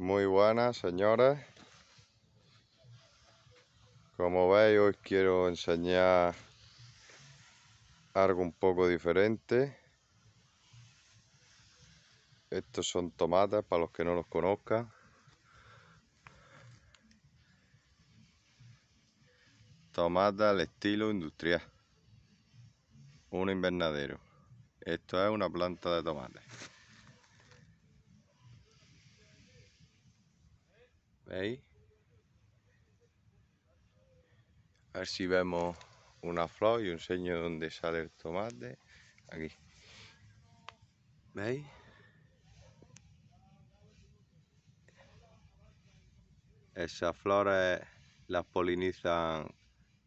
Muy buenas señores. Como veis hoy quiero enseñar algo un poco diferente. Estos son tomates para los que no los conozcan. Tomates al estilo industrial. Un invernadero. Esto es una planta de tomates. ¿Veis? A ver si vemos una flor y un señor donde sale el tomate. Aquí. ¿Veis? Esas flores las polinizan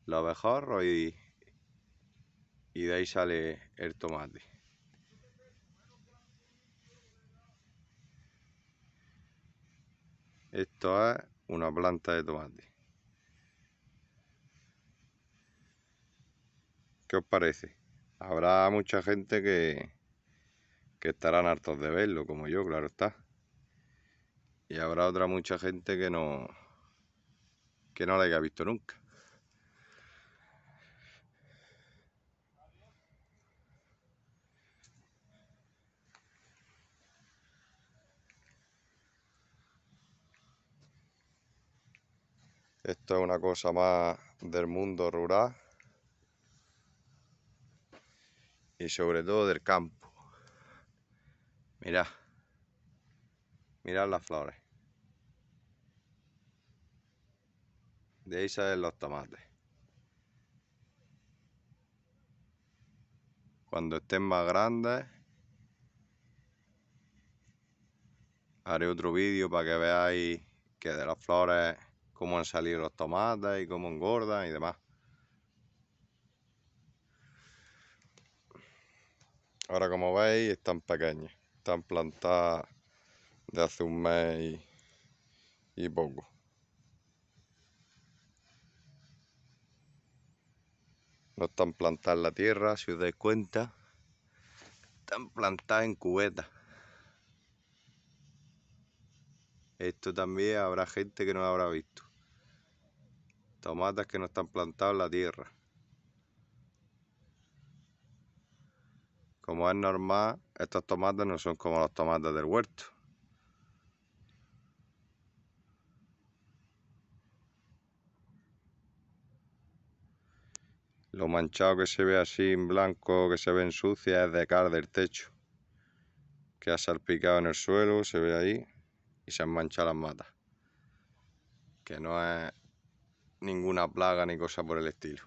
lo mejor y de ahí sale el tomate. Esto es una planta de tomate. ¿Qué os parece? Habrá mucha gente que, que estarán hartos de verlo, como yo, claro está. Y habrá otra mucha gente que no, que no la haya visto nunca. Esto es una cosa más del mundo rural y sobre todo del campo. Mirad, mirad las flores. De ahí salen los tomates. Cuando estén más grandes, haré otro vídeo para que veáis que de las flores cómo han salido los tomates y cómo engordan y demás. Ahora como veis están pequeñas, están plantadas de hace un mes y, poco. No están plantadas en la tierra, si os dais cuenta, están plantadas en cubetas. esto también habrá gente que no lo habrá visto. Tomates que no están plantadas en la tierra. Como es normal, estas tomates no son como las tomates del huerto. Lo manchado que se ve así en blanco, que se ve en sucia, es de cara del techo. Que ha salpicado en el suelo, se ve ahí y se han manchado las matas. Que no es ninguna plaga ni cosa por el estilo.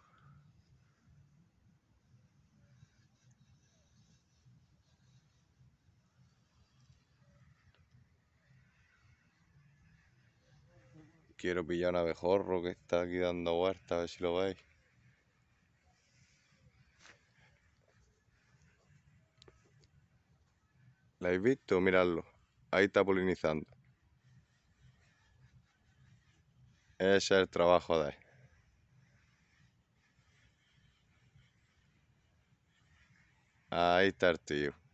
Quiero pillar un abejorro que está aquí dando vueltas, a ver si lo veis. ¿La habéis visto? Miradlo. Ahí está polinizando. Ese es el trabajo de Ahí está el tío.